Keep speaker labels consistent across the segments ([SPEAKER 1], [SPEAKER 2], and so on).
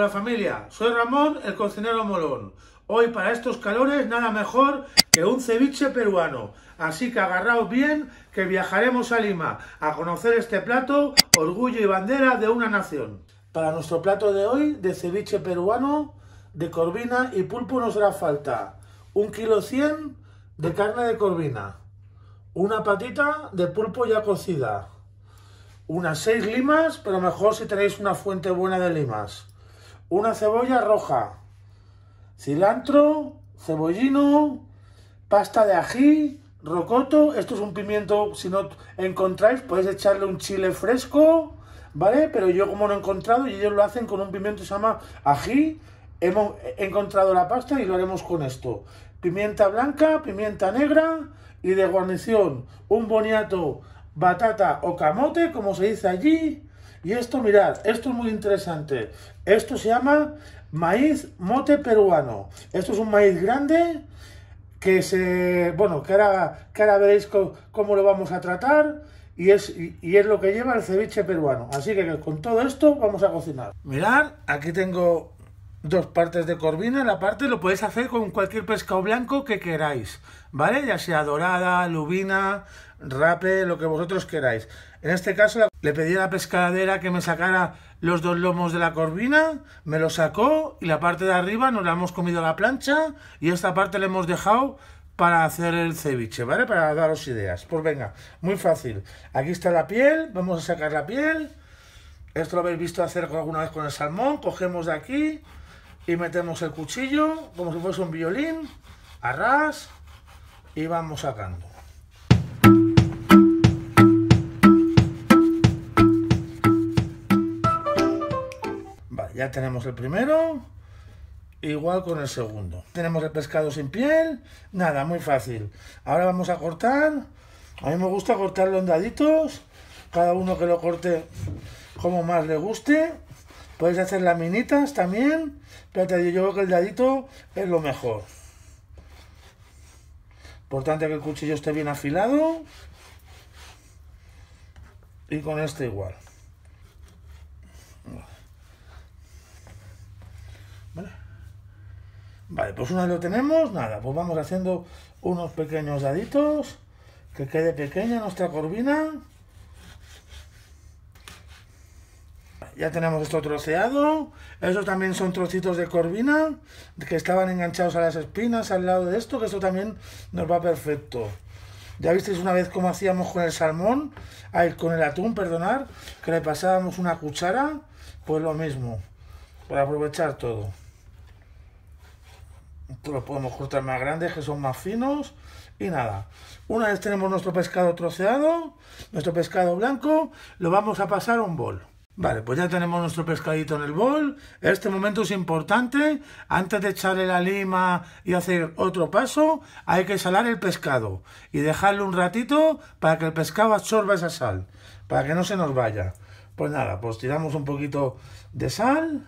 [SPEAKER 1] Hola familia, soy Ramón, el cocinero molón. Hoy para estos calores nada mejor que un ceviche peruano. Así que agarraos bien que viajaremos a Lima a conocer este plato, orgullo y bandera de una nación. Para nuestro plato de hoy de ceviche peruano, de corvina y pulpo nos hará falta un kilo 100 de carne de corvina, una patita de pulpo ya cocida, unas seis limas, pero mejor si tenéis una fuente buena de limas una cebolla roja, cilantro, cebollino, pasta de ají, rocoto, esto es un pimiento, si no encontráis podéis echarle un chile fresco, ¿vale? Pero yo como no he encontrado y ellos lo hacen con un pimiento que se llama ají, hemos encontrado la pasta y lo haremos con esto. Pimienta blanca, pimienta negra y de guarnición un boniato, batata o camote, como se dice allí, y esto, mirad, esto es muy interesante. Esto se llama maíz mote peruano. Esto es un maíz grande que se... Bueno, que ahora, que ahora veréis cómo, lo vamos a tratar. Y es, es lo que lleva el ceviche peruano. Así que con todo esto vamos a cocinar. Mirad, aquí tengo dos partes de corvina. La parte lo podéis hacer con cualquier pescado blanco que queráis, ¿vale? Ya sea dorada, lubina, rape, lo que vosotros queráis. En este caso le pedí a la pescadera que me sacara los dos lomos de la corvina, me lo sacó y la parte de arriba nos la hemos comido a la plancha y esta parte la hemos dejado para hacer el ceviche, ¿vale? Para daros ideas. Pues venga, muy fácil. Aquí está la piel, vamos a sacar la piel. Esto lo habéis visto hacer alguna vez con el salmón. Cogemos de aquí y metemos el cuchillo como si fuese un violín, arras y vamos sacando. Ya tenemos el primero, igual con el segundo. Tenemos el pescado sin piel, nada, muy fácil. Ahora vamos a cortar. A mí me gusta cortarlo en daditos, cada uno que lo corte como más le guste. Podéis hacer laminitas también, pero yo creo que el dadito es lo mejor. Importante que el cuchillo esté bien afilado. Y con este igual. Vale, pues una vez lo tenemos, nada, pues vamos haciendo unos pequeños daditos, que quede pequeña nuestra corvina. Ya tenemos esto troceado, esos también son trocitos de corvina que estaban enganchados a las espinas al lado de esto, que esto también nos va perfecto. Ya visteis una vez cómo hacíamos con el salmón, ahí con el atún, perdonar, que le pasábamos una cuchara, pues lo mismo, para aprovechar todo los podemos cortar más grandes, que son más finos. Y nada, una vez tenemos nuestro pescado troceado, nuestro pescado blanco, lo vamos a pasar a un bol. Vale, pues ya tenemos nuestro pescadito en el bol. Este momento es importante. Antes de echarle la lima y hacer otro paso, hay que salar el pescado y dejarlo un ratito para que el pescado absorba esa sal, para que no se nos vaya. Pues nada, pues tiramos un poquito de sal,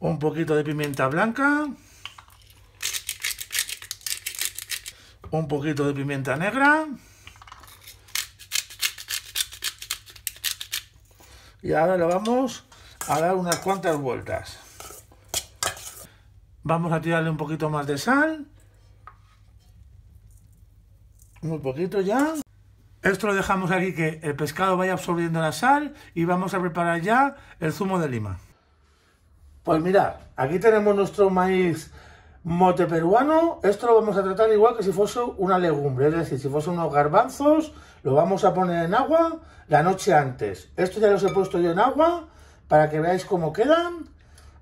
[SPEAKER 1] un poquito de pimienta blanca un poquito de pimienta negra. Y ahora lo vamos a dar unas cuantas vueltas. Vamos a tirarle un poquito más de sal. un poquito ya. Esto lo dejamos aquí que el pescado vaya absorbiendo la sal y vamos a preparar ya el zumo de lima. Pues mirad, aquí tenemos nuestro maíz Mote peruano, esto lo vamos a tratar igual que si fuese una legumbre, es decir, si fuese unos garbanzos, lo vamos a poner en agua la noche antes. Esto ya los he puesto yo en agua para que veáis cómo quedan,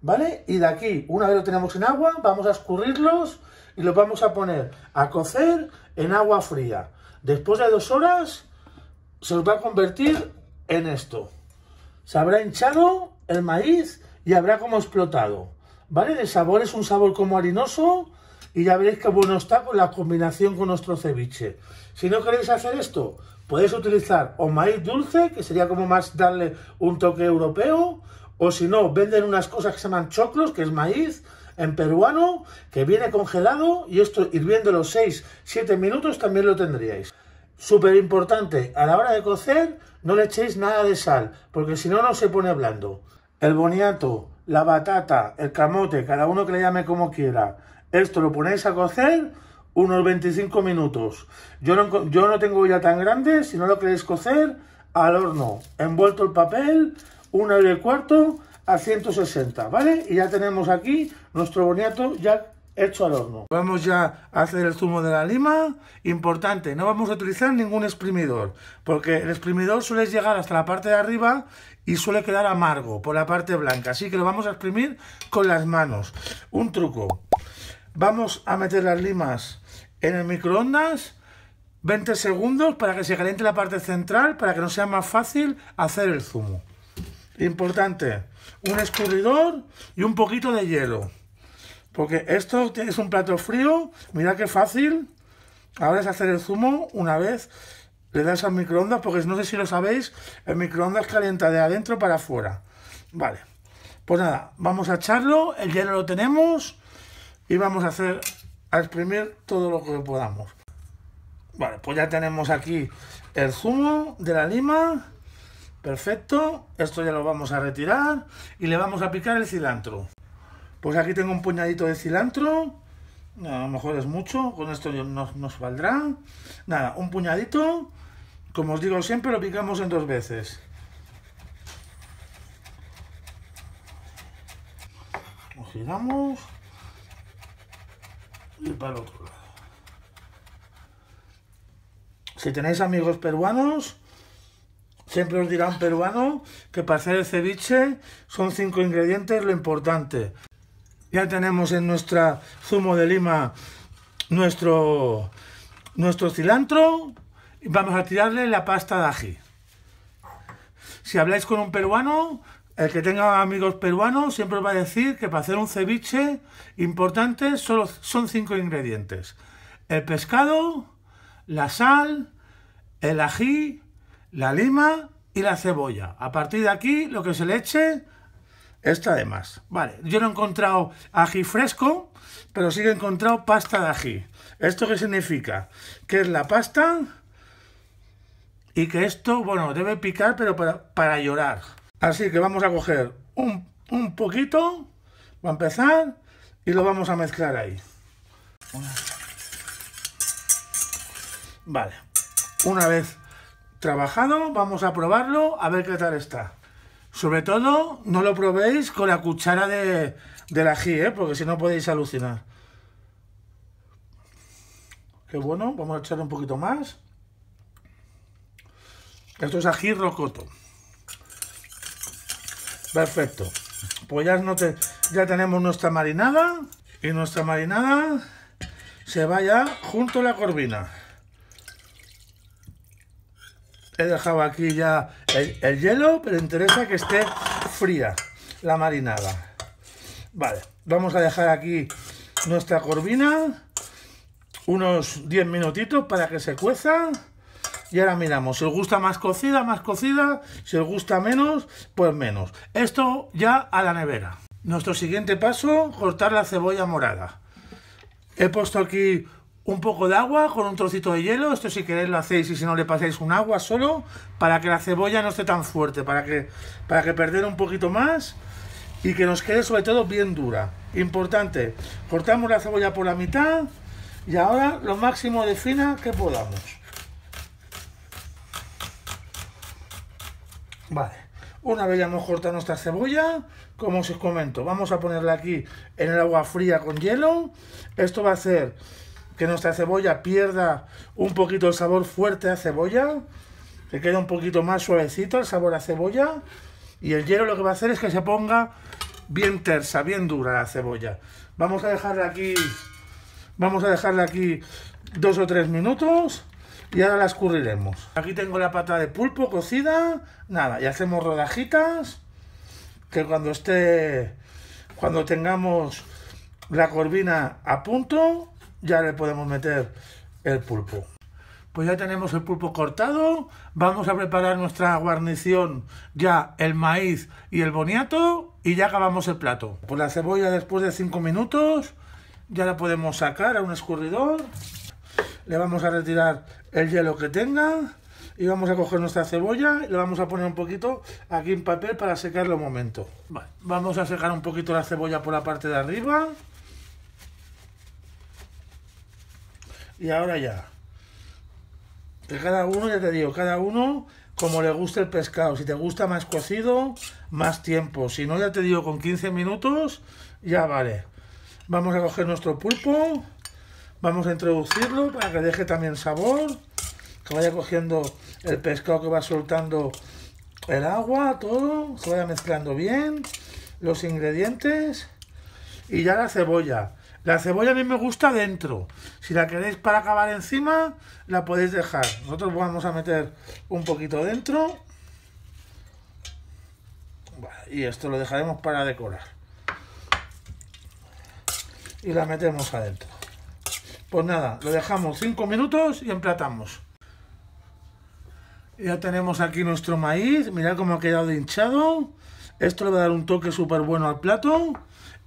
[SPEAKER 1] ¿vale? Y de aquí, una vez lo tenemos en agua, vamos a escurrirlos y los vamos a poner a cocer en agua fría. Después de dos horas se los va a convertir en esto. Se habrá hinchado el maíz y habrá como explotado. ¿vale? El sabor es un sabor como harinoso y ya veréis qué bueno está con la combinación con nuestro ceviche. Si no queréis hacer esto, podéis utilizar o maíz dulce, que sería como más darle un toque europeo, o si no, venden unas cosas que se llaman choclos, que es maíz, en peruano, que viene congelado y esto hirviendo los 6-7 minutos también lo tendríais. Súper importante, a la hora de cocer no le echéis nada de sal, porque si no, no se pone blando. El boniato, la batata, el camote, cada uno que le llame como quiera. Esto lo ponéis a cocer unos 25 minutos. Yo no, yo no tengo ya tan grande, si no lo queréis cocer, al horno. Envuelto el papel, una hora y cuarto a 160, ¿vale? Y ya tenemos aquí nuestro boniato ya hecho al horno. Vamos ya a hacer el zumo de la lima. Importante, no vamos a utilizar ningún exprimidor, porque el exprimidor suele llegar hasta la parte de arriba y suele quedar amargo por la parte blanca. Así que lo vamos a exprimir con las manos. Un truco. Vamos a meter las limas en el microondas 20 segundos para que se caliente la parte central, para que no sea más fácil hacer el zumo. Importante, un escurridor y un poquito de hielo. Porque esto es un plato frío, mira qué fácil. Ahora es hacer el zumo una vez le das al microondas, porque no sé si lo sabéis, el microondas calienta de adentro para afuera. Vale, pues nada, vamos a echarlo, el hielo lo tenemos y vamos a hacer, a exprimir todo lo que podamos. Vale, pues ya tenemos aquí el zumo de la lima, perfecto, esto ya lo vamos a retirar y le vamos a picar el cilantro. Pues aquí tengo un puñadito de cilantro. A lo mejor es mucho, con esto nos, nos valdrá. Nada, un puñadito. Como os digo siempre, lo picamos en dos veces. Lo giramos. Y para el otro lado. Si tenéis amigos peruanos, siempre os dirán peruano que para hacer el ceviche son cinco ingredientes lo importante. Ya tenemos en nuestro zumo de lima nuestro, nuestro cilantro. Y vamos a tirarle la pasta de ají. Si habláis con un peruano, el que tenga amigos peruanos siempre va a decir que para hacer un ceviche importante solo son cinco ingredientes. El pescado, la sal, el ají, la lima y la cebolla. A partir de aquí, lo que se le eche esta además. Vale, yo no he encontrado ají fresco, pero sí que he encontrado pasta de ají. ¿Esto qué significa? Que es la pasta y que esto, bueno, debe picar, pero para, llorar. Así que vamos a coger un, un poquito, va a empezar, y lo vamos a mezclar ahí. Vale, una vez trabajado, vamos a probarlo, a ver qué tal está. Sobre todo, no lo probéis con la cuchara de, la ají, ¿eh? porque si no podéis alucinar. Qué bueno, vamos a echar un poquito más. Esto es ají rocoto. Perfecto. Pues ya, no ya tenemos nuestra marinada. Y nuestra marinada se ya junto a la corvina he dejado aquí ya el, hielo, pero interesa que esté fría la marinada. Vale, vamos a dejar aquí nuestra corvina unos 10 minutitos para que se cueza. Y ahora miramos, si os gusta más cocida, más cocida, si os gusta menos, pues menos. Esto ya a la nevera. Nuestro siguiente paso, cortar la cebolla morada. He puesto aquí un poco de agua con un trocito de hielo, esto si queréis lo hacéis y si no le pasáis un agua solo, para que la cebolla no esté tan fuerte, para que, para que un poquito más y que nos quede sobre todo bien dura. Importante, cortamos la cebolla por la mitad y ahora lo máximo de fina que podamos. Vale, una vez ya hemos cortado nuestra cebolla, como os comento, vamos a ponerla aquí en el agua fría con hielo. Esto va a ser que nuestra cebolla pierda un poquito el sabor fuerte a cebolla, que quede un poquito más suavecito el sabor a cebolla. Y el hielo lo que va a hacer es que se ponga bien tersa, bien dura la cebolla. Vamos a dejarla aquí, vamos a dejarla aquí dos o tres minutos y ahora la escurriremos. Aquí tengo la pata de pulpo cocida, nada, y hacemos rodajitas que cuando esté, cuando tengamos la corvina a punto, ya le podemos meter el pulpo. Pues ya tenemos el pulpo cortado, vamos a preparar nuestra guarnición ya el maíz y el boniato y ya acabamos el plato. Pues la cebolla después de 5 minutos ya la podemos sacar a un escurridor, le vamos a retirar el hielo que tenga y vamos a coger nuestra cebolla y la vamos a poner un poquito aquí en papel para secarlo un momento. vamos a secar un poquito la cebolla por la parte de arriba. y ahora ya. Que cada uno, ya te digo, cada uno como le gusta el pescado. Si te gusta más cocido, más tiempo. Si no, ya te digo, con 15 minutos ya vale. Vamos a coger nuestro pulpo. Vamos a introducirlo para que deje también sabor. Que vaya cogiendo el pescado que va soltando el agua, todo. Se vaya mezclando bien los ingredientes. Y ya la cebolla. La cebolla a mí me gusta dentro. Si la queréis para acabar encima, la podéis dejar. Nosotros vamos a meter un poquito dentro. Y esto lo dejaremos para decorar. Y la metemos adentro. Pues nada, lo dejamos 5 minutos y emplatamos. Ya tenemos aquí nuestro maíz. Mirad cómo ha quedado hinchado. Esto le va a dar un toque súper bueno al plato.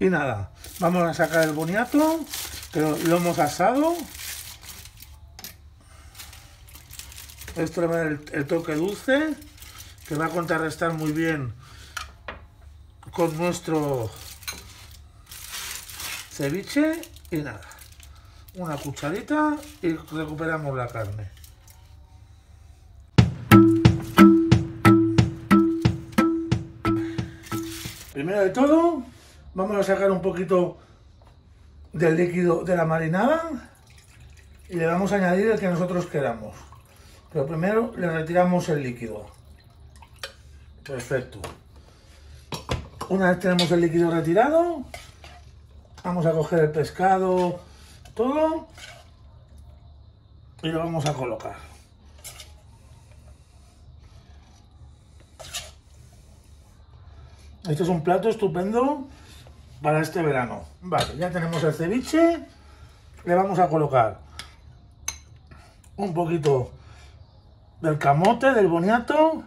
[SPEAKER 1] Y nada, vamos a sacar el boniato, que lo, hemos asado. Esto va a dar el, el toque dulce, que va a contrarrestar muy bien con nuestro ceviche. Y nada, una cucharita y recuperamos la carne. Primero de todo, Vamos a sacar un poquito del líquido de la marinada y le vamos a añadir el que nosotros queramos. Pero primero le retiramos el líquido. Perfecto. Una vez tenemos el líquido retirado, vamos a coger el pescado, todo, y lo vamos a colocar. Este es un plato estupendo para este verano. Vale, ya tenemos el ceviche. Le vamos a colocar un poquito del camote, del boniato.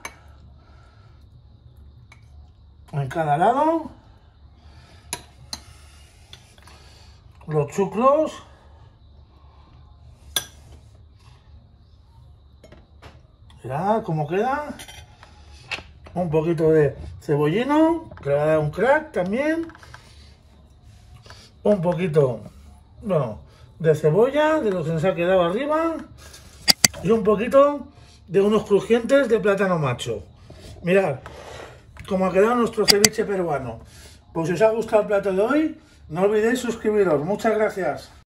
[SPEAKER 1] En cada lado. Los chuclos. Mirad cómo queda. Un poquito de cebollino, que le va a dar un crack también un poquito, bueno, de cebolla, de lo que nos ha quedado arriba, y un poquito de unos crujientes de plátano macho. Mirad, como ha quedado nuestro ceviche peruano. Pues si os ha gustado el plato de hoy, no olvidéis suscribiros. Muchas gracias.